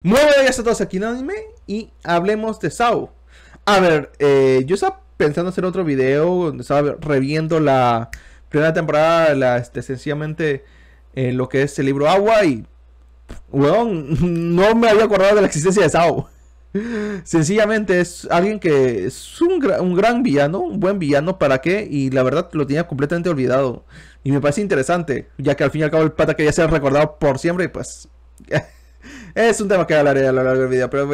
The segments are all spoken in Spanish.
Muy buenas a todos aquí en Anime y hablemos de Sao. A ver, eh, yo estaba pensando hacer otro video donde estaba reviendo la primera temporada, la, este, sencillamente eh, lo que es el libro Agua y, weón, no me había acordado de la existencia de Sao. Sencillamente es alguien que es un, un gran villano, un buen villano, ¿para qué? Y la verdad lo tenía completamente olvidado. Y me parece interesante, ya que al fin y al cabo el pata quería ser recordado por siempre y pues... es un tema que hablaré a lo largo del video, pero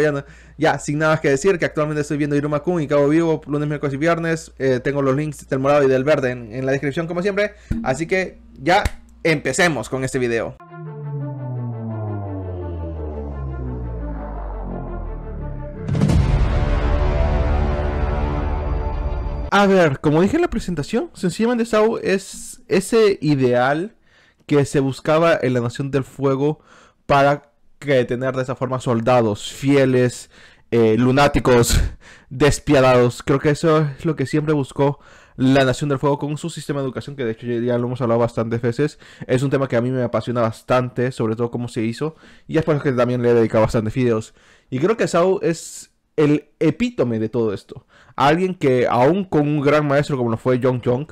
ya, sin nada más que decir, que actualmente estoy viendo Iruma Kun y Cabo Vivo lunes, miércoles y viernes. Eh, tengo los links del morado y del verde en, la descripción, como siempre. Así que ya empecemos con este video. A ver, como dije en la presentación, sencillamente Sao es ese ideal que se buscaba en la Nación del Fuego para que tener de esa forma soldados fieles, eh, lunáticos, despiadados. Creo que eso es lo que siempre buscó la Nación del Fuego con su sistema de educación, que de hecho ya lo hemos hablado bastantes veces. Es un tema que a mí me apasiona bastante, sobre todo cómo se hizo, y es por eso que también le he dedicado bastantes videos. Y creo que Sao es el epítome de todo esto. Alguien que, aún con un gran maestro como lo fue Jong Jong,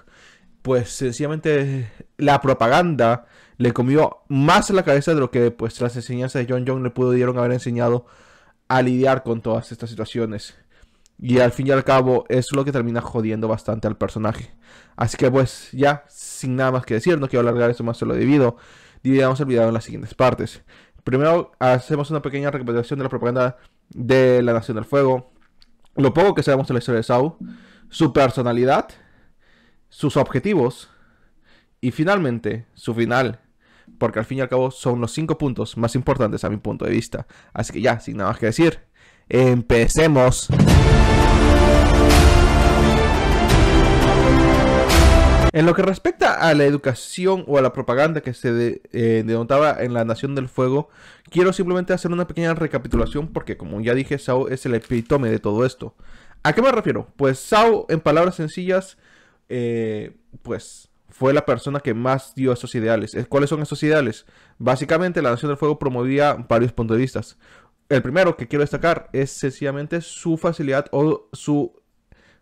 pues sencillamente la propaganda le comió más la cabeza de lo que pues, las enseñanzas de John John le pudieron haber enseñado a lidiar con todas estas situaciones. Y al fin y al cabo es lo que termina jodiendo bastante al personaje. Así que pues ya, sin nada más que decir, no quiero alargar esto más se lo debido. Dividamos el video en las siguientes partes. Primero hacemos una pequeña recapitulación de la propaganda de la Nación del Fuego. Lo poco que sabemos de la historia de Sau. Su personalidad. Sus objetivos. Y finalmente, su final porque al fin y al cabo son los cinco puntos más importantes a mi punto de vista. Así que ya, sin nada más que decir, empecemos. En lo que respecta a la educación o a la propaganda que se eh, denotaba en la Nación del Fuego, quiero simplemente hacer una pequeña recapitulación porque como ya dije, Sao es el epítome de todo esto. ¿A qué me refiero? Pues Sao, en palabras sencillas, eh, pues fue la persona que más dio esos ideales. Eh, ¿Cuáles son esos ideales? Básicamente la Nación del Fuego promovía varios puntos de vista. El primero que quiero destacar es sencillamente su facilidad o su,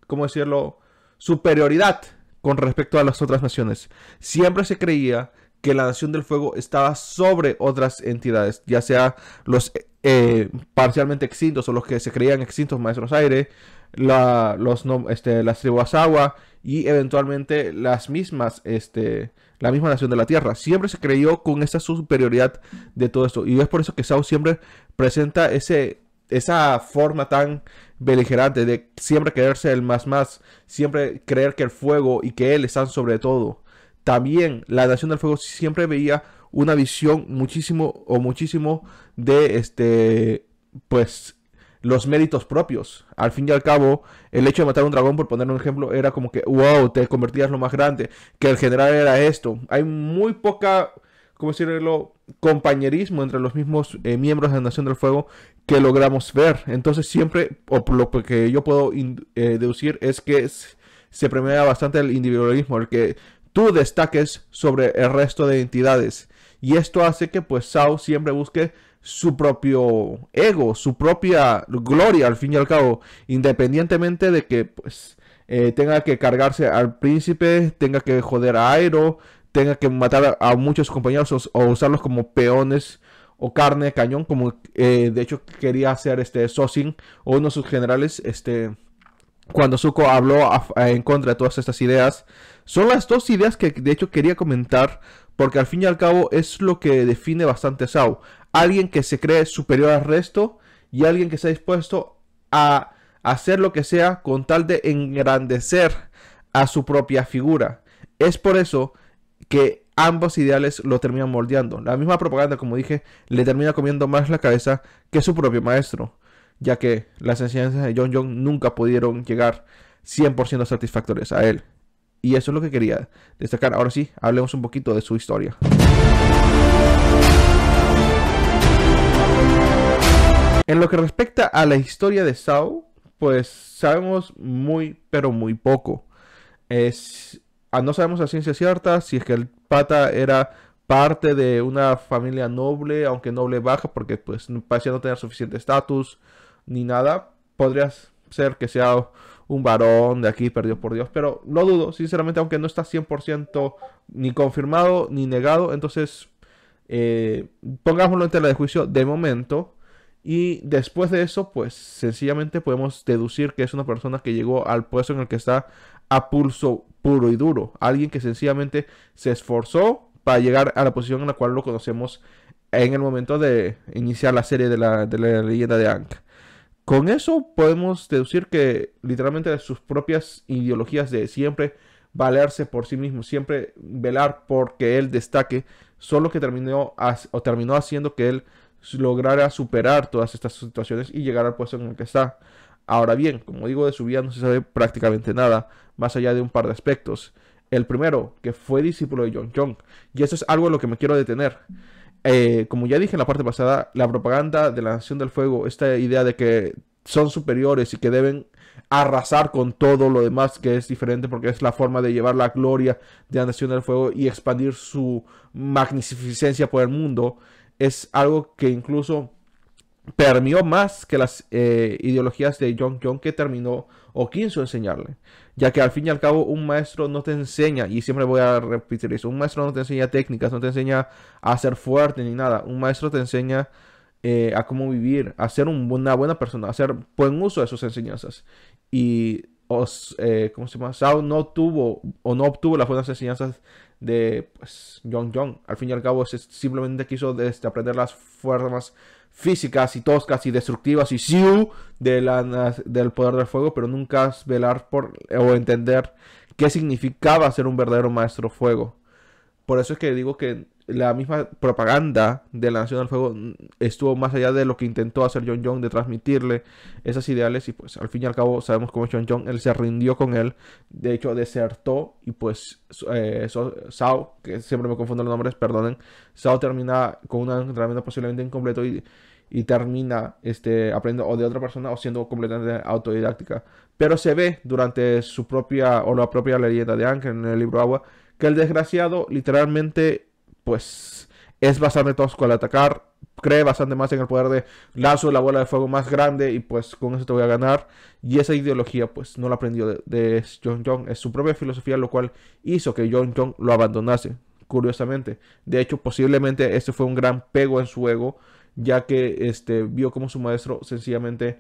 ¿cómo decirlo?, superioridad con respecto a las otras naciones. Siempre se creía que la Nación del Fuego estaba sobre otras entidades, ya sea los eh, eh, parcialmente extintos o los que se creían extintos, Maestros Aire, la, los, este, las y eventualmente las mismas, este, la misma nación de la Tierra. Siempre se creyó con esa superioridad de todo esto. Y es por eso que Sao siempre presenta ese, esa forma tan beligerante de siempre creerse el más más, siempre creer que el fuego y que él están sobre todo. También la Nación del Fuego siempre veía una visión muchísimo o muchísimo de este pues los méritos propios. Al fin y al cabo, el hecho de matar a un dragón, por poner un ejemplo, era como que, wow, te convertías lo más grande, que el general era esto. Hay muy poca, ¿cómo decirlo?, compañerismo entre los mismos eh, miembros de la Nación del Fuego que logramos ver. Entonces siempre, o lo que yo puedo eh, deducir es que se premia bastante el individualismo, el que tú destaques sobre el resto de entidades. Y esto hace que pues Sao siempre busque su propio ego, su propia gloria, al fin y al cabo, independientemente de que pues, eh, tenga que cargarse al príncipe, tenga que joder a Airo, tenga que matar a, muchos compañeros o, usarlos como peones o carne de cañón, como eh, de hecho quería hacer este Sosin o uno de sus generales, este, cuando Zuko habló en contra de todas estas ideas, son las dos ideas que de hecho quería comentar, porque al fin y al cabo es lo que define bastante SAO. Alguien que se cree superior al resto y alguien que está dispuesto a hacer lo que sea con tal de engrandecer a su propia figura. Es por eso que ambos ideales lo terminan moldeando. La misma propaganda, como dije, le termina comiendo más la cabeza que su propio maestro, ya que las enseñanzas de John John nunca pudieron llegar 100% satisfactorias a él. Y eso es lo que quería destacar. Ahora sí, hablemos un poquito de su historia. En lo que respecta a la historia de Sao, pues sabemos muy, pero muy poco. Es, ah, no sabemos a ciencia cierta si es que el pata era parte de una familia noble, aunque noble baja, porque pues parecía no tener suficiente estatus ni nada. Podría ser que sea un varón de aquí perdió por Dios, pero lo dudo, sinceramente, aunque no está 100% ni confirmado ni negado, entonces eh, pongámoslo en tela de juicio de momento. Y después de eso, pues sencillamente podemos deducir que es una persona que llegó al puesto en el que está a pulso puro y duro. Alguien que sencillamente se esforzó para llegar a la posición en la cual lo conocemos en el momento de iniciar la serie de la, leyenda de Ankh. Con eso podemos deducir que literalmente sus propias ideologías de siempre valerse por sí mismo, siempre velar porque él destaque, solo que terminó, o terminó haciendo que él lograra superar todas estas situaciones y llegar al puesto en el que está. Ahora bien, como digo, de su vida no se sabe prácticamente nada, más allá de un par de aspectos. El primero, que fue discípulo de John Chong, y eso es algo en lo que me quiero detener. Eh, como ya dije en la parte pasada, la propaganda de la Nación del Fuego, esta idea de que son superiores y que deben arrasar con todo lo demás que es diferente porque es la forma de llevar la gloria de la Nación del Fuego y expandir su magnificencia por el mundo, es algo que incluso permió más que las eh, ideologías de John John que terminó o quiso enseñarle ya que al fin y al cabo un maestro no te enseña, y siempre voy a repetir eso, un maestro no te enseña técnicas, no te enseña a ser fuerte ni nada, un maestro te enseña eh, a cómo vivir, a ser una buena persona, a hacer buen uso de sus enseñanzas. Y, os, eh, ¿cómo se llama? no tuvo o no obtuvo las buenas enseñanzas de pues, Yong. Al fin y al cabo, simplemente quiso este, aprender las formas físicas y toscas y destructivas y siu del poder del fuego, pero nunca velar por o entender qué significaba ser un verdadero maestro fuego. Por eso es que digo que la misma propaganda de la Nación del Fuego estuvo más allá de lo que intentó hacer John Jong de transmitirle esas ideales y pues al fin y al cabo sabemos cómo John él se rindió con él, de hecho desertó y pues eh, Sao, que siempre me confundo los nombres, perdonen, Sao termina con un entrenamiento posiblemente incompleto y, y termina este, aprendiendo o de otra persona o siendo completamente autodidáctica. Pero se ve durante su propia o la propia leyenda de Anker en el libro Agua que el desgraciado literalmente pues es bastante tosco al atacar, cree bastante más en el poder de lazo, la bola de fuego más grande y pues con eso te voy a ganar. Y esa ideología pues no la aprendió de, John jong es su propia filosofía lo cual hizo que John John lo abandonase, curiosamente. De hecho posiblemente este fue un gran pego en su ego ya que este, vio como su maestro sencillamente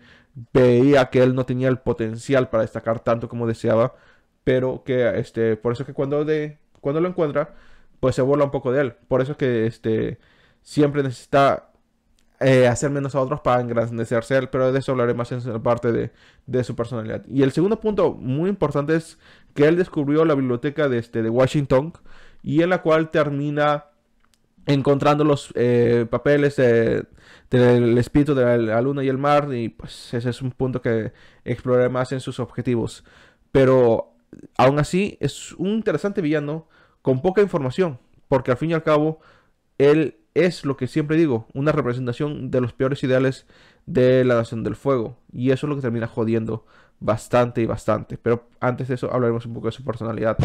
veía que él no tenía el potencial para destacar tanto como deseaba, pero que este, por eso que cuando de cuando lo encuentra, pues se burla un poco de él. Por eso es que este, siempre necesita eh, hacer menos a otros para engrandecerse él, pero de eso hablaré más en parte de, su personalidad. Y el segundo punto muy importante es que él descubrió la biblioteca de, este, de Washington y en la cual termina encontrando los eh, papeles del espíritu de la, la, luna y el mar y pues ese es un punto que exploraré más en sus objetivos. Pero aún así es un interesante villano con poca información, porque al fin y al cabo él es lo que siempre digo, una representación de los peores ideales de la Nación del Fuego, y eso es lo que termina jodiendo bastante y bastante, pero antes de eso hablaremos un poco de su personalidad.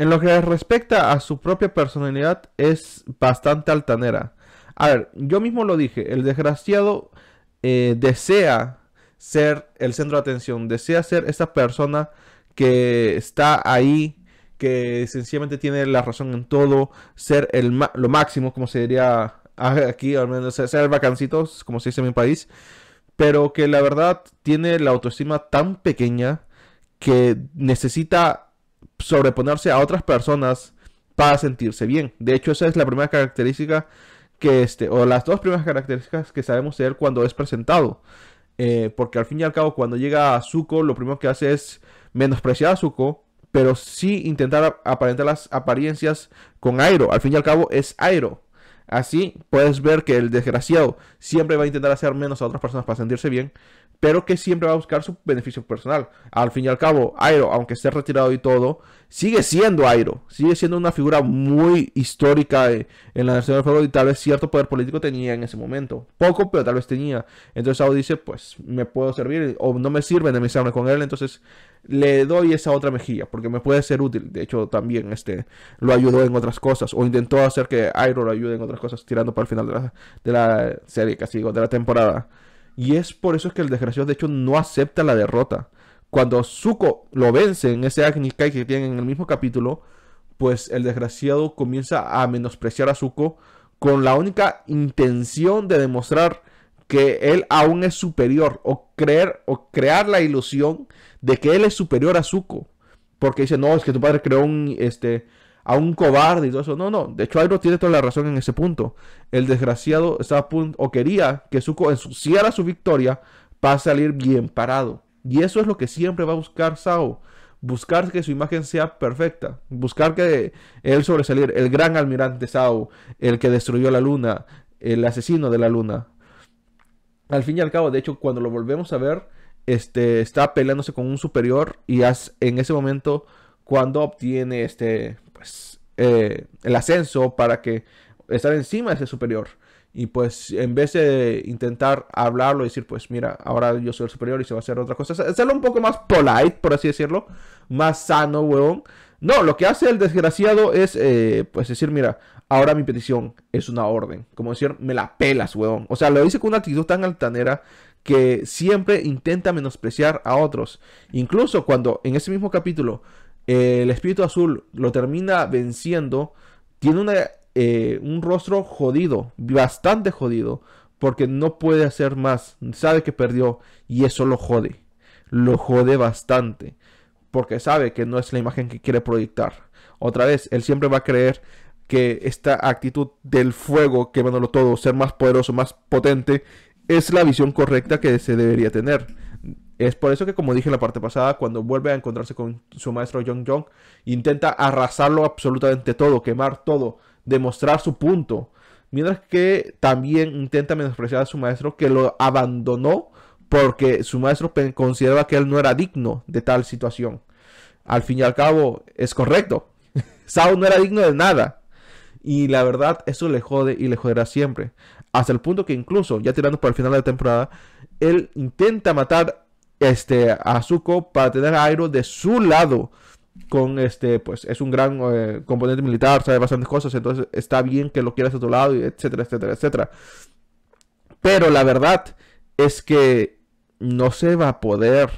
En lo que respecta a su propia personalidad es bastante altanera. A ver, yo mismo lo dije, el desgraciado eh, desea ser el centro de atención, desea ser esa persona que está ahí, que sencillamente tiene la razón en todo, ser el lo máximo, como se diría aquí, al menos ser el como se dice en mi país, pero que la verdad tiene la autoestima tan pequeña que necesita sobreponerse a otras personas para sentirse bien. De hecho, esa es la primera característica que este, o las dos primeras características que sabemos de él cuando es presentado. Eh, porque al fin y al cabo, cuando llega a Zuko, lo primero que hace es menospreciar a Zuko, pero sí intentar aparentar las apariencias con Airo. Al fin y al cabo, es Airo. Así puedes ver que el desgraciado siempre va a intentar hacer menos a otras personas para sentirse bien, pero que siempre va a buscar su beneficio personal. Al fin y al cabo, Airo, aunque esté retirado y todo, sigue siendo Airo, sigue siendo una figura muy histórica eh, en la Nación del Fuego y tal vez cierto poder político tenía en ese momento. Poco, pero tal vez tenía. Entonces Ao dice, pues me puedo servir o no me sirve enemistarme con él, entonces le doy esa otra mejilla porque me puede ser útil. De hecho, también este, lo ayudó en otras cosas o intentó hacer que Airo lo ayude en otras cosas tirando para el final de la, de la serie, casi digo, de la temporada. Y es por eso que el desgraciado, de hecho, no acepta la derrota. Cuando Zuko lo vence en ese Agni Kai que tienen en el mismo capítulo, pues el desgraciado comienza a menospreciar a Zuko con la única intención de demostrar que él aún es superior o creer o crear la ilusión de que él es superior a Zuko, porque dice, "No, es que tu padre creó un este a un cobarde y todo eso. No, no. De hecho, Airo tiene toda la razón en ese punto. El desgraciado estaba a punto, o quería que Zuko ensuciara su victoria para salir bien parado. Y eso es lo que siempre va a buscar Sao. Buscar que su imagen sea perfecta. Buscar que él sobresalir. El gran almirante Sao. El que destruyó la luna. El asesino de la luna. Al fin y al cabo, de hecho, cuando lo volvemos a ver, este, está peleándose con un superior. Y en ese momento, cuando obtiene este, pues, eh, el ascenso para que estar encima de ese superior. Y pues en vez de intentar hablarlo y decir, pues mira, ahora yo soy el superior y se va a hacer otra cosa, hacerlo un poco más polite, por así decirlo, más sano, weón. No, lo que hace el desgraciado es, eh, pues decir, mira, ahora mi petición es una orden. Como decir, me la pelas, weón. O sea, lo dice con una actitud tan altanera que siempre intenta menospreciar a otros. Incluso cuando en ese mismo capítulo el espíritu azul lo termina venciendo. Tiene eh, un rostro jodido, bastante jodido, porque no puede hacer más. Sabe que perdió y eso lo jode. Lo jode bastante, porque sabe que no es la imagen que quiere proyectar. Otra vez, él siempre va a creer que esta actitud del fuego, quemándolo todo, ser más poderoso, más potente, es la visión correcta que se debería tener es por eso que, como dije en la parte pasada, cuando vuelve a encontrarse con su maestro Jong Jong, intenta arrasarlo absolutamente todo, quemar todo, demostrar su punto. Mientras que también intenta menospreciar a su maestro que lo abandonó porque su maestro consideraba que él no era digno de tal situación. Al fin y al cabo, es correcto. Sao no era digno de nada. Y la verdad, eso le jode y le joderá siempre. Hasta el punto que incluso, ya tirando para el final de la temporada, él intenta matar este, Azuko para tener a Airo de su lado. Con este, pues es un gran eh, componente militar, sabe bastantes cosas, entonces está bien que lo quieras a tu lado, etcétera, etcétera, etcétera. Pero la verdad es que no se va a poder.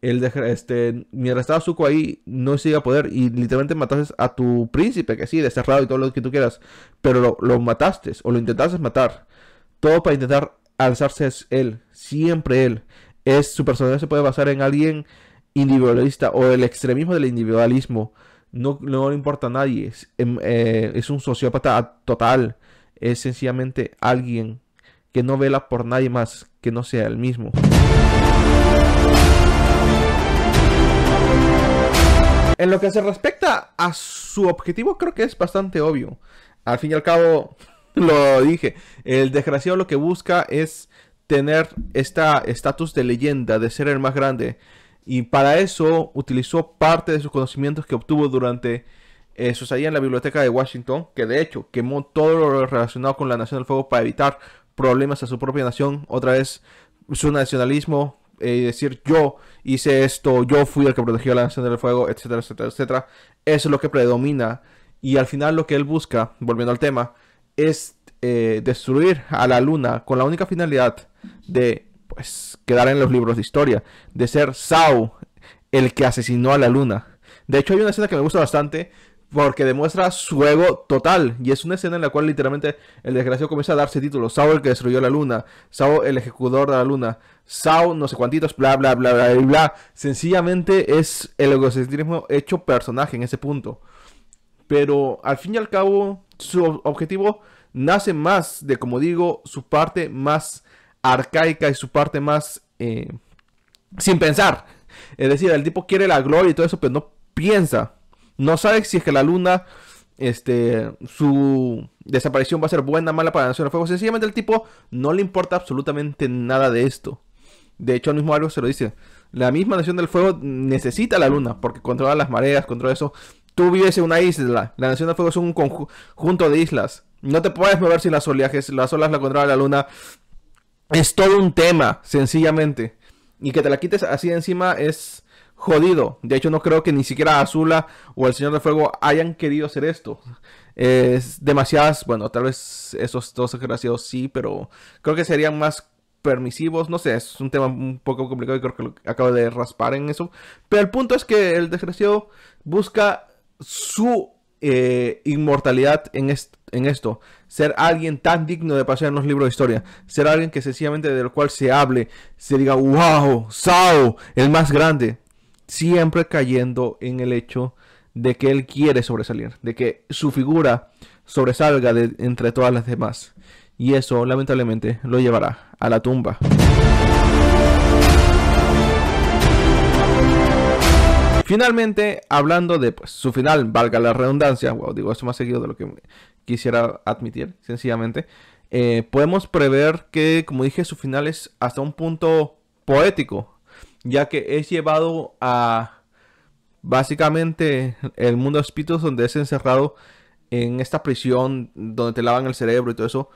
El este, mientras estaba Zuko ahí, no se iba a poder. Y literalmente mataste a tu príncipe, que sí, cerrado y todo lo que tú quieras. Pero lo, lo mataste, o lo intentaste matar. Todo para intentar alzarse es él, siempre él es su personalidad se puede basar en alguien individualista o el extremismo del individualismo. No, le importa a nadie. Em, eh, es, un sociópata total. Es sencillamente alguien que no vela por nadie más que no sea el mismo. En lo que se respecta a su objetivo, creo que es bastante obvio. Al fin y al cabo, lo dije. El desgraciado lo que busca es tener esta estatus de leyenda, de ser el más grande. Y para eso utilizó parte de sus conocimientos que obtuvo durante eh, sus en la biblioteca de Washington, que de hecho quemó todo lo relacionado con la Nación del Fuego para evitar problemas a su propia nación. Otra vez su nacionalismo, eh, y decir yo hice esto, yo fui el que protegió a la Nación del Fuego, etcétera, etcétera, etcétera. Eso es lo que predomina. Y al final lo que él busca, volviendo al tema, es eh, destruir a la luna con la única finalidad de pues quedar en los libros de historia, de ser Sao el que asesinó a la luna. De hecho hay una escena que me gusta bastante porque demuestra su ego total y es una escena en la cual literalmente el desgraciado comienza a darse títulos, Sao el que destruyó la luna, Sao el ejecutor de la luna, Sao no sé cuantitos, bla bla bla bla bla. Sencillamente es el egocentrismo hecho personaje en ese punto. Pero al fin y al cabo su objetivo nace más de, como digo, su parte más arcaica y su parte más eh, sin pensar. Es decir, el tipo quiere la gloria y todo eso, pero no piensa. No sabe si es que la luna, este, su desaparición va a ser buena, o mala para la Nación del Fuego. Sencillamente el tipo no le importa absolutamente nada de esto. De hecho, al mismo algo se lo dice. La misma Nación del Fuego necesita la luna, porque controla las mareas, controla eso. Tú vives en una isla. La Nación del Fuego es un conjunto de islas. No te puedes mover sin las oleajes, las olas la de la luna. Es todo un tema, sencillamente. Y que te la quites así encima es jodido. De hecho, no creo que ni siquiera Azula o el Señor de Fuego hayan querido hacer esto. Es demasiadas, bueno, tal vez esos dos desgraciados sí, pero creo que serían más permisivos, no sé, es un tema un poco complicado y creo que acabo de raspar en eso. Pero el punto es que el desgraciado busca su eh, inmortalidad en, este en esto, ser alguien tan digno de pasar en los libros de historia, ser alguien que sencillamente del cual se hable, se diga, wow, Sao, el más grande, siempre cayendo en el hecho de que él quiere sobresalir, de que su figura sobresalga de, entre todas las demás. Y eso lamentablemente lo llevará a la tumba. Finalmente, hablando de pues, su final, valga la redundancia, digo esto más seguido de lo que quisiera admitir, sencillamente. Eh, podemos prever que, como dije, su final es hasta un punto poético, ya que es llevado a básicamente el mundo de espíritus donde es encerrado en esta prisión donde te lavan el cerebro y todo eso.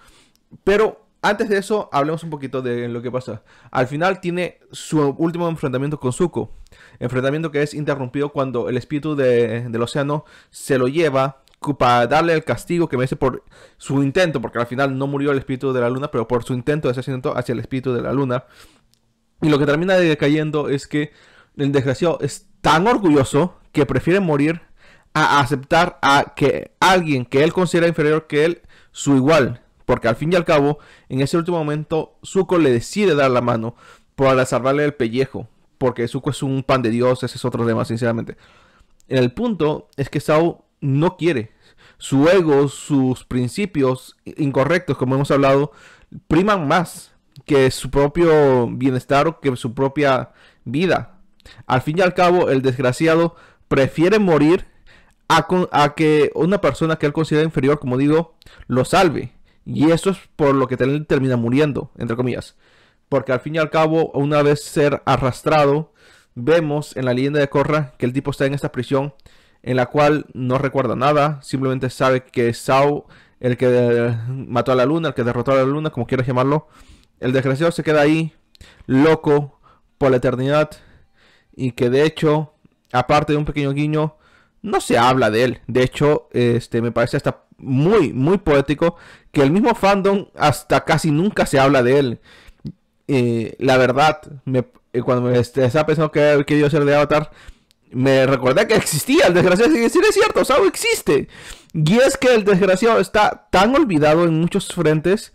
Pero antes de eso, hablemos un poquito de lo que pasa. Al final tiene su último enfrentamiento con Zuko. Enfrentamiento que es interrumpido cuando el espíritu del océano se lo lleva para darle el castigo que merece por su intento, porque al final no murió el espíritu de la luna, pero por su intento de asesinato hacia el espíritu de la luna. Y lo que termina decayendo es que el desgraciado es tan orgulloso que prefiere morir a aceptar a que alguien que él considera inferior que él, su igual. Porque al fin y al cabo, en ese último momento, Zuko le decide dar la mano para salvarle el pellejo. Porque Zuko es un pan de Dios, ese es otro tema, sinceramente. El punto es que Sao no quiere. Su ego, sus principios incorrectos, como hemos hablado, priman más que su propio bienestar o que su propia vida. Al fin y al cabo, el desgraciado prefiere morir a, que una persona que él considera inferior, como digo, lo salve. Y eso es por lo que termina muriendo, entre comillas. Porque al fin y al cabo, una vez ser arrastrado, vemos en la leyenda de Corra que el tipo está en esta prisión en la cual no recuerda nada, simplemente sabe que es el que eh, mató a la luna, el que derrotó a la luna, como quieras llamarlo, el desgraciado se queda ahí, loco, por la eternidad, y que de hecho, aparte de un pequeño guiño, no se habla de él. De hecho, este me parece hasta muy, muy poético que el mismo fandom hasta casi nunca se habla de él. Eh, la verdad, eh, cuando me este, estaba pensando que había querido ser de Avatar, me recordé que existía el desgraciado. Y decir, es cierto, Sao existe. Y es que el desgraciado está tan olvidado en muchos frentes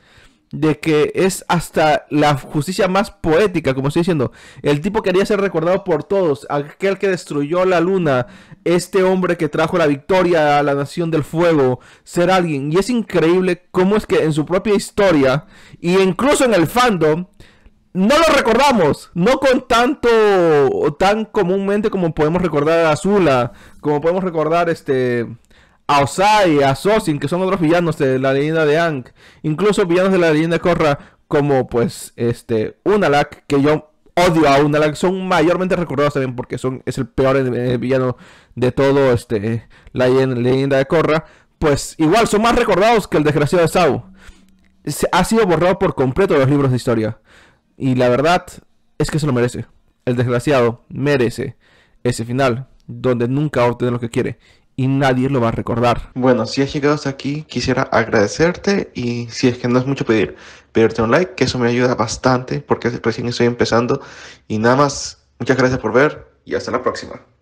de que es hasta la justicia más poética, como estoy diciendo. El tipo quería ser recordado por todos, aquel que destruyó la luna, este hombre que trajo la victoria a la nación del fuego, ser alguien. Y es increíble cómo es que en su propia historia, Y incluso en el fandom, no lo recordamos, no con tanto, tan comúnmente como podemos recordar a Azula, como podemos recordar este, a Osai, a Sosin, que son otros villanos de la leyenda de Ang, incluso villanos de la leyenda de Korra, como pues este, Unalak, que yo odio a Unalak, son mayormente recordados también porque son, es el peor eh, villano de todo este, la leyenda de Korra, pues igual son más recordados que el desgraciado de Sau. ha sido borrado por completo de los libros de historia. Y la verdad es que se lo merece. El desgraciado merece ese final, donde nunca obtiene lo que quiere y nadie lo va a recordar. Bueno, si has llegado hasta aquí, quisiera agradecerte y si es que no es mucho pedir, pedirte un like, que eso me ayuda bastante porque recién estoy empezando. Y nada más, muchas gracias por ver y hasta la próxima.